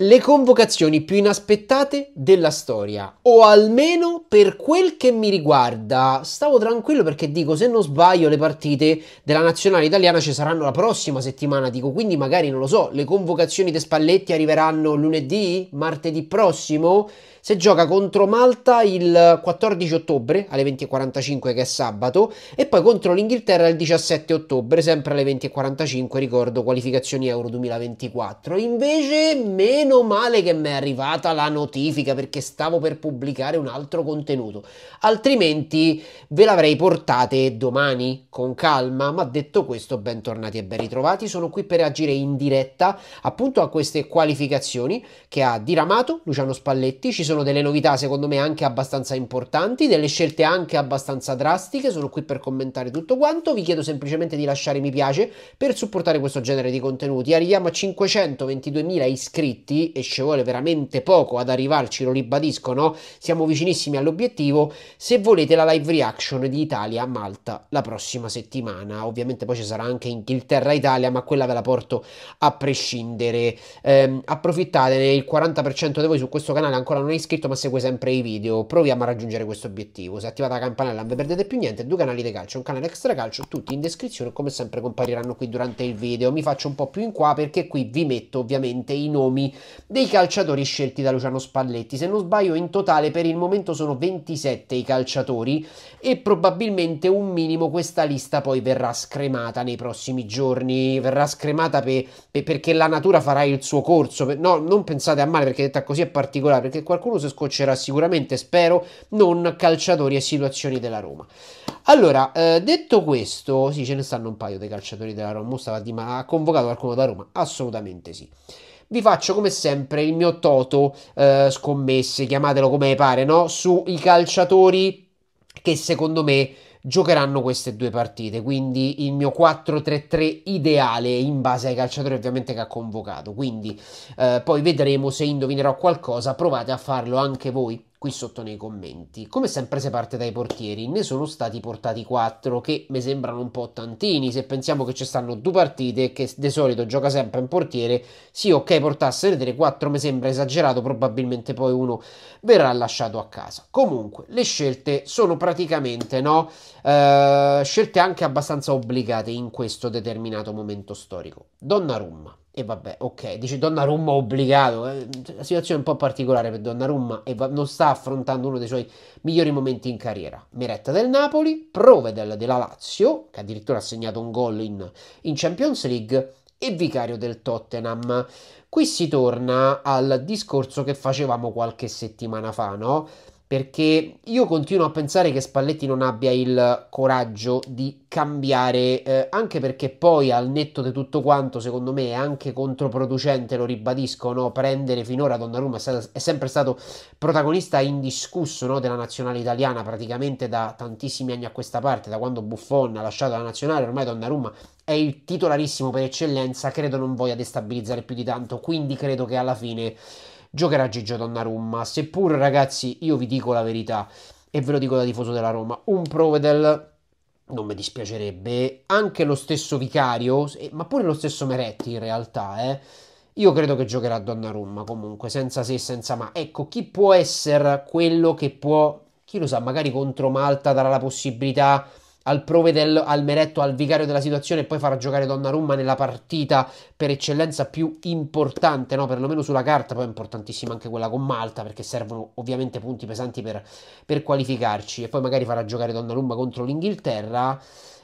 le convocazioni più inaspettate della storia, o almeno per quel che mi riguarda. Stavo tranquillo perché dico, se non sbaglio, le partite della nazionale italiana ci saranno la prossima settimana, dico, quindi magari non lo so, le convocazioni di Spalletti arriveranno lunedì, martedì prossimo. Se gioca contro Malta il 14 ottobre alle 20.45 che è sabato e poi contro l'Inghilterra il 17 ottobre sempre alle 20.45 ricordo qualificazioni Euro 2024. Invece meno meno male che mi è arrivata la notifica perché stavo per pubblicare un altro contenuto, altrimenti ve l'avrei portate domani con calma, ma detto questo bentornati e ben ritrovati, sono qui per reagire in diretta appunto a queste qualificazioni che ha diramato Luciano Spalletti, ci sono delle novità secondo me anche abbastanza importanti, delle scelte anche abbastanza drastiche, sono qui per commentare tutto quanto, vi chiedo semplicemente di lasciare mi piace per supportare questo genere di contenuti, arriviamo a 522.000 iscritti pronti e ci vuole veramente poco ad arrivarci, lo ribadisco, no? Siamo vicinissimi all'obiettivo. Se volete la live reaction di Italia a Malta la prossima settimana, ovviamente poi ci sarà anche Inghilterra-Italia, ma quella ve la porto a prescindere. Eh, approfittatene, il 40% di voi su questo canale ancora non è iscritto, ma segue sempre i video. Proviamo a raggiungere questo obiettivo. Se attivate la campanella non vi perdete più niente, due canali di calcio, un canale extra calcio, tutti in descrizione, come sempre compariranno qui durante il video. Mi faccio un po' più in qua perché qui vi metto ovviamente i nomi dei calciatori scelti da Luciano Spalletti. Se non sbaglio, in totale per il momento sono 27 i calciatori e probabilmente un minimo questa lista poi verrà scremata nei prossimi giorni, verrà scremata per, per, perché la natura farà il suo corso. No, non pensate a male perché detta così è particolare, perché qualcuno si scoccerà sicuramente, spero, non calciatori e situazioni della Roma. Allora, eh, detto questo, sì, ce ne stanno un paio dei calciatori della Roma. Stava di, ma ha convocato qualcuno da Roma? Assolutamente sì vi faccio come sempre il mio toto eh, scommesse, chiamatelo come pare, no? Sui calciatori che secondo me giocheranno queste due partite, quindi il mio 4-3-3 ideale in base ai calciatori ovviamente che ha convocato, quindi eh, poi vedremo se indovinerò qualcosa, provate a farlo anche voi qui sotto nei commenti. Come sempre si parte dai portieri, ne sono stati portati 4 che mi sembrano un po' tantini se pensiamo che ci stanno due partite che di solito gioca sempre un portiere. Sì, ok, portassero 3 4 mi sembra esagerato, probabilmente poi uno verrà lasciato a casa. Comunque, le scelte sono praticamente, no, eh, scelte anche abbastanza obbligate in questo determinato momento storico. Donnarumma e vabbè, ok, dice Donnarumma obbligato. Eh. Cioè, la situazione è un po' particolare per Donnarumma e va- non sta affrontando uno dei suoi migliori momenti in carriera. Meretta del Napoli, prove del, della Lazio, che addirittura ha segnato un gol in, in Champions League, e vicario del Tottenham. Qui si torna al discorso che facevamo qualche settimana fa, no? perché io continuo a pensare che Spalletti non abbia il coraggio di cambiare, eh, anche perché poi al netto di tutto quanto, secondo me è anche controproducente, lo ribadisco, no? prendere finora Donnarumma è, stata, è sempre stato protagonista indiscusso no? della nazionale italiana, praticamente da tantissimi anni a questa parte, da quando Buffon ha lasciato la nazionale, ormai Donnarumma è il titolarissimo per eccellenza, credo non voglia destabilizzare più di tanto, quindi credo che alla fine giocherà Gigio Donnarumma. Seppur, ragazzi, io vi dico la verità e ve lo dico da tifoso della Roma, un Provedel non mi dispiacerebbe, anche lo stesso Vicario, ma pure lo stesso Meretti in realtà, eh. Io credo che giocherà Donnarumma comunque, senza se, senza ma. Ecco, chi può essere quello che può, chi lo sa, magari contro Malta darà la possibilità al Provedello, al Meretto, al vicario della situazione e poi farà giocare Donnarumma nella partita per eccellenza più importante, no? perlomeno sulla carta, poi è importantissima anche quella con Malta perché servono ovviamente punti pesanti per, per qualificarci e poi magari farà giocare Donnarumma contro l'Inghilterra.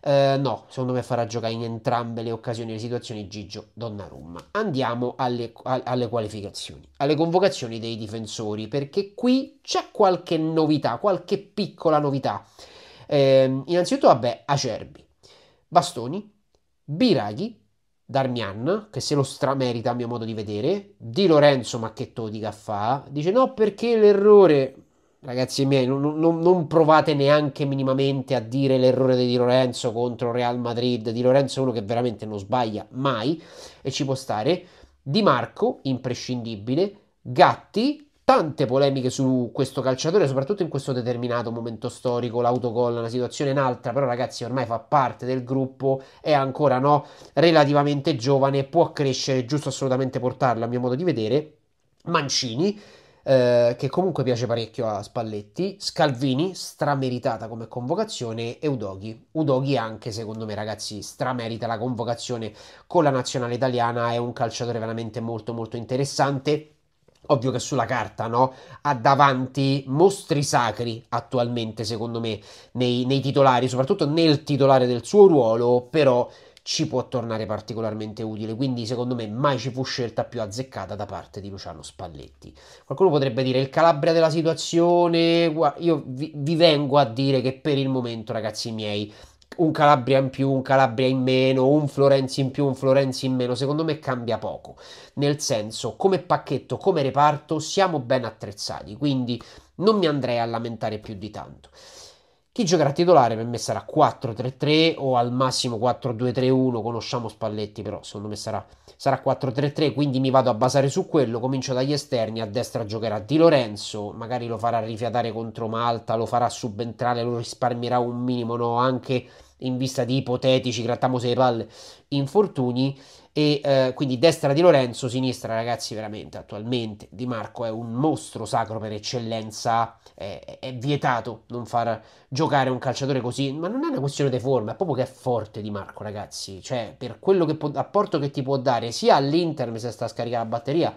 Eh, no, secondo me farà giocare in entrambe le occasioni e le situazioni Gigio Donnarumma. Andiamo alle, alle qualificazioni, alle convocazioni dei difensori, perché qui c'è qualche novità, qualche piccola novità. Eh, innanzitutto, vabbè, Acerbi, Bastoni, Biraghi, Darmian, che se lo stramerita a mio modo di vedere, Di Lorenzo, ma che todica fa, dice no perché l'errore, ragazzi miei, non, non, non, provate neanche minimamente a dire l'errore di Di Lorenzo contro Real Madrid, Di Lorenzo è uno che veramente non sbaglia mai e ci può stare, Di Marco, imprescindibile, Gatti, tante polemiche su questo calciatore, soprattutto in questo determinato momento storico, l'autogol, una situazione in altra, però ragazzi ormai fa parte del gruppo, è ancora no, relativamente giovane, può crescere, è giusto assolutamente portarlo a mio modo di vedere. Mancini, eh, che comunque piace parecchio a Spalletti, Scalvini, strameritata come convocazione, e Udoghi. Udoghi anche, secondo me ragazzi, stramerita la convocazione con la nazionale italiana, è un calciatore veramente molto molto interessante Ovvio che sulla carta no? ha davanti mostri sacri attualmente, secondo me, nei, nei titolari, soprattutto nel titolare del suo ruolo, però ci può tornare particolarmente utile. Quindi, secondo me, mai ci fu scelta più azzeccata da parte di Luciano Spalletti. Qualcuno potrebbe dire il Calabria della situazione. Io vi, vi vengo a dire che per il momento, ragazzi miei, un Calabria in più, un Calabria in meno, un Florenzi in più, un Florenzi in meno, secondo me cambia poco. Nel senso, come pacchetto, come reparto, siamo ben attrezzati, quindi non mi andrei a lamentare più di tanto. Chi giocherà titolare per me sarà 4-3-3 o al massimo 4-2-3-1, conosciamo Spalletti però secondo me sarà, sarà 4-3-3, quindi mi vado a basare su quello, comincio dagli esterni, a destra giocherà Di Lorenzo, magari lo farà rifiatare contro Malta, lo farà subentrare, lo risparmierà un minimo, no, anche in vista di ipotetici, grattamose le palle, infortuni e eh, quindi destra di Lorenzo, sinistra ragazzi veramente attualmente Di Marco è un mostro sacro per eccellenza, è, è, vietato non far giocare un calciatore così, ma non è una questione di forma, è proprio che è forte Di Marco ragazzi, cioè per quello che può, apporto che ti può dare sia all'Inter mi se sta a scaricare la batteria,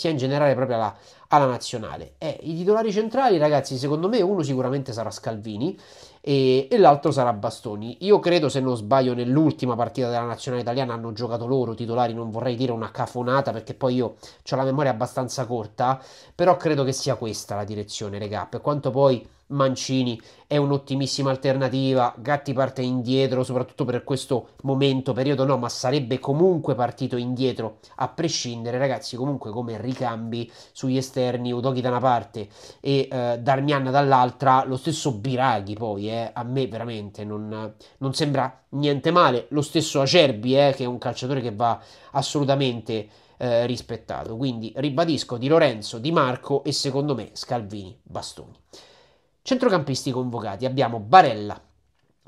sia in generale proprio alla, alla nazionale. Eh, I titolari centrali, ragazzi, secondo me uno sicuramente sarà Scalvini e, e, l'altro sarà Bastoni. Io credo, se non sbaglio, nell'ultima partita della nazionale italiana hanno giocato loro titolari, non vorrei dire una cafonata perché poi io ho la memoria abbastanza corta, però credo che sia questa la direzione, regà, per quanto poi Mancini è un'ottimissima alternativa. Gatti parte indietro, soprattutto per questo momento, periodo no, ma sarebbe comunque partito indietro, a prescindere, ragazzi, comunque come ricambi sugli esterni, Udoki da una parte e eh, Darmian dall'altra, lo stesso Biraghi poi, eh, a me veramente non, non, sembra niente male, lo stesso Acerbi, eh, che è un calciatore che va assolutamente... Eh, rispettato. Quindi ribadisco di Lorenzo, Di Marco e secondo me Scalvini Bastoni. Centrocampisti convocati abbiamo Barella,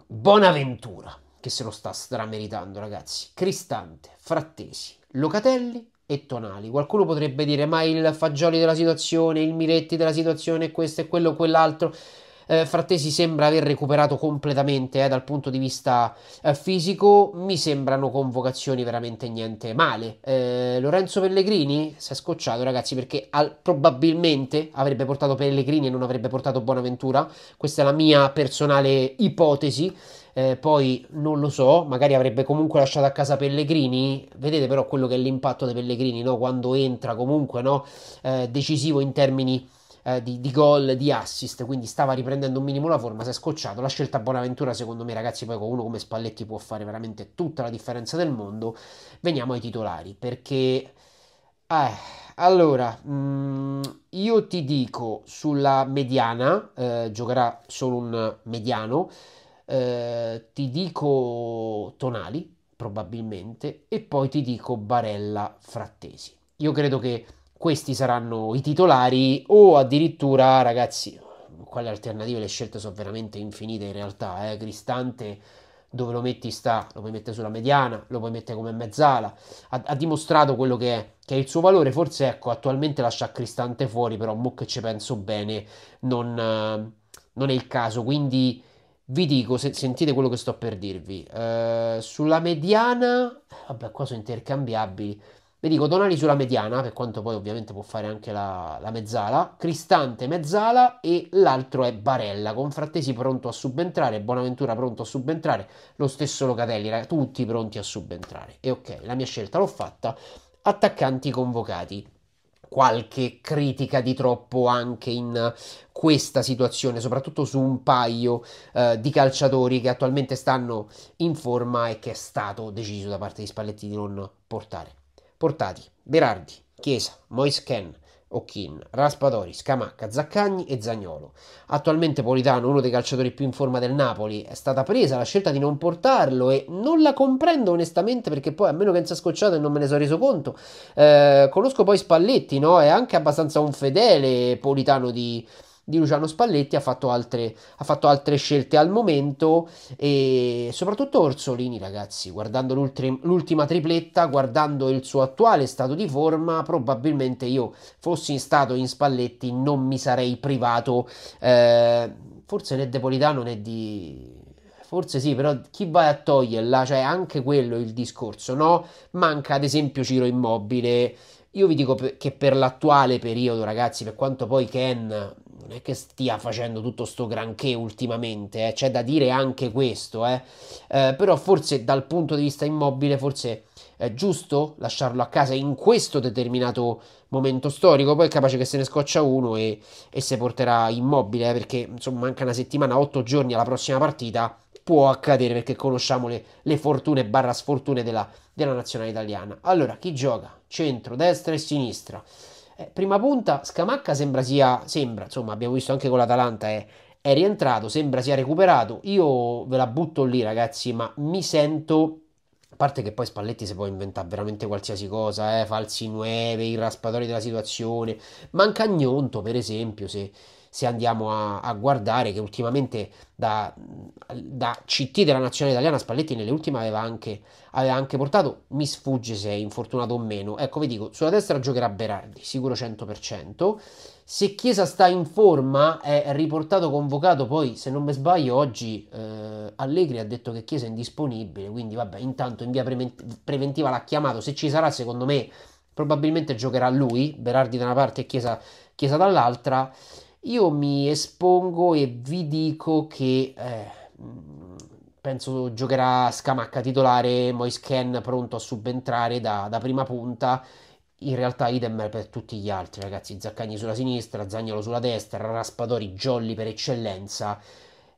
Bonaventura, che se lo sta strameritando ragazzi, Cristante, Frattesi, Locatelli e Tonali. Qualcuno potrebbe dire ma il Fagioli della situazione, il Miretti della situazione, questo e quello, quell'altro eh, Frattesi sembra aver recuperato completamente eh, dal punto di vista eh, fisico, mi sembrano convocazioni veramente niente male. Eh, Lorenzo Pellegrini si è scocciato ragazzi perché al, probabilmente avrebbe portato Pellegrini e non avrebbe portato Bonaventura, questa è la mia personale ipotesi. Eh, poi non lo so, magari avrebbe comunque lasciato a casa Pellegrini. Vedete però quello che è l'impatto dei Pellegrini no? quando entra, comunque no? eh, decisivo in termini eh, di, di gol, di assist, quindi stava riprendendo un minimo la forma, si è scocciato. La scelta Bonaventura, secondo me, ragazzi, poi con uno come Spalletti può fare veramente tutta la differenza del mondo. Veniamo ai titolari, perché... Eh, allora, mh, mm, io ti dico sulla mediana, eh, giocherà solo un mediano, eh, ti dico Tonali probabilmente e poi ti dico Barella Frattesi. Io credo che questi saranno i titolari o addirittura, ragazzi, quali alternative? Le scelte sono veramente infinite in realtà, eh? Cristante dove lo metti sta, lo puoi mettere sulla mediana, lo puoi mettere come mezzala, ha, ha dimostrato quello che è, che è il suo valore, forse ecco, attualmente lascia Cristante fuori, però mo che ci penso bene, non, eh, non è il caso, quindi vi dico, se, sentite quello che sto per dirvi, eh, sulla mediana, vabbè qua sono intercambiabili, vi dico Tonali sulla mediana, per quanto poi ovviamente può fare anche la, la mezzala, Cristante mezzala e l'altro è Barella, con Frattesi pronto a subentrare, Bonaventura pronto a subentrare, lo stesso Locatelli, ragazzi, tutti pronti a subentrare. E ok, la mia scelta l'ho fatta, attaccanti convocati. Qualche critica di troppo anche in questa situazione, soprattutto su un paio eh, di calciatori che attualmente stanno in forma e che è stato deciso da parte di Spalletti di non portare portati Berardi, Chiesa, Moisken, Occhin, Raspadori, Scamacca, Zaccagni e Zagnolo. Attualmente Politano, uno dei calciatori più in forma del Napoli, è stata presa la scelta di non portarlo e non la comprendo onestamente perché poi a meno che non sia scocciato e non me ne sono reso conto. Eh, conosco poi Spalletti, no? È anche abbastanza un fedele Politano di di Luciano Spalletti ha fatto altre, ha fatto altre scelte al momento e soprattutto Orsolini ragazzi guardando l'ultima tripletta guardando il suo attuale stato di forma probabilmente io fossi in stato in Spalletti non mi sarei privato eh, forse né Depolitano né di forse sì, però chi vai a toglierla? Cioè, anche quello il discorso, no? Manca ad esempio Ciro Immobile. Io vi dico che per l'attuale periodo, ragazzi, per quanto poi Ken è che stia facendo tutto sto granché ultimamente, eh, c'è da dire anche questo, eh. Eh, però forse dal punto di vista immobile forse è giusto lasciarlo a casa in questo determinato momento storico, poi è capace che se ne scoccia uno e, e se porterà immobile, eh, perché insomma manca una settimana, otto giorni alla prossima partita, può accadere perché conosciamo le, le fortune barra sfortune della, della nazionale italiana. Allora, chi gioca? Centro, destra e sinistra. Eh, prima punta, Scamacca sembra sia, sembra, insomma abbiamo visto anche con l'Atalanta, è, eh, è rientrato, sembra sia recuperato. Io ve la butto lì ragazzi, ma mi sento a parte che poi Spalletti si può inventare veramente qualsiasi cosa, eh? falsi 9, i raspatori della situazione. Manca Agnonto, per esempio, se, se andiamo a, a guardare che ultimamente da, da, CT della nazionale italiana Spalletti nelle ultime aveva anche, aveva anche, portato, mi sfugge se è infortunato o meno, ecco vi dico, sulla destra giocherà Berardi, sicuro 100%, se Chiesa sta in forma è riportato convocato poi, se non mi sbaglio, oggi eh, Allegri ha detto che Chiesa è indisponibile, quindi vabbè, intanto in via preventiva l'ha chiamato, se ci sarà secondo me probabilmente giocherà lui, Berardi da una parte e Chiesa, Chiesa dall'altra. Io mi espongo e vi dico che eh, penso giocherà Scamacca titolare, Moisken pronto a subentrare da, da prima punta in realtà idem per tutti gli altri ragazzi Zaccagni sulla sinistra, Zagnolo sulla destra Raspadori jolly per eccellenza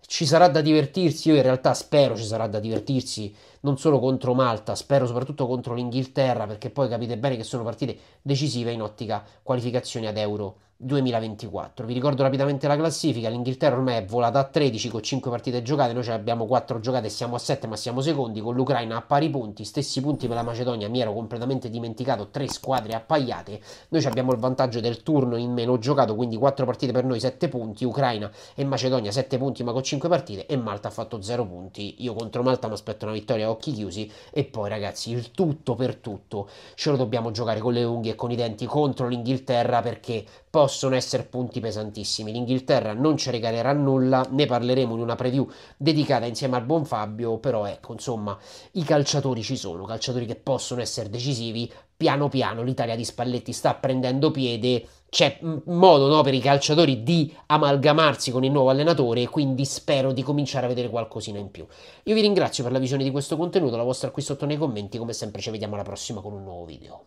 ci sarà da divertirsi io in realtà spero ci sarà da divertirsi non solo contro Malta spero soprattutto contro l'Inghilterra perché poi capite bene che sono partite decisive in ottica qualificazione ad Euro 2024. Vi ricordo rapidamente la classifica, l'Inghilterra ormai è volata a 13 con 5 partite giocate, noi ce abbiamo 4 giocate siamo a 7 ma siamo secondi, con l'Ucraina a pari punti, stessi punti per la Macedonia, mi ero completamente dimenticato, 3 squadre appaiate, noi abbiamo il vantaggio del turno in meno giocato, quindi 4 partite per noi 7 punti, Ucraina e Macedonia 7 punti ma con 5 partite e Malta ha fatto 0 punti, io contro Malta mi aspetto una vittoria a occhi chiusi e poi ragazzi il tutto per tutto ce lo dobbiamo giocare con le unghie e con i denti contro l'Inghilterra perché possono essere punti pesantissimi. L'Inghilterra non ci regalerà nulla, ne parleremo in una preview dedicata insieme al buon Fabio, però ecco, insomma, i calciatori ci sono, calciatori che possono essere decisivi. Piano piano l'Italia di Spalletti sta prendendo piede, c'è mm, modo no, per i calciatori di amalgamarsi con il nuovo allenatore, quindi spero di cominciare a vedere qualcosina in più. Io vi ringrazio per la visione di questo contenuto, la vostra qui sotto nei commenti, come sempre ci vediamo alla prossima con un nuovo video.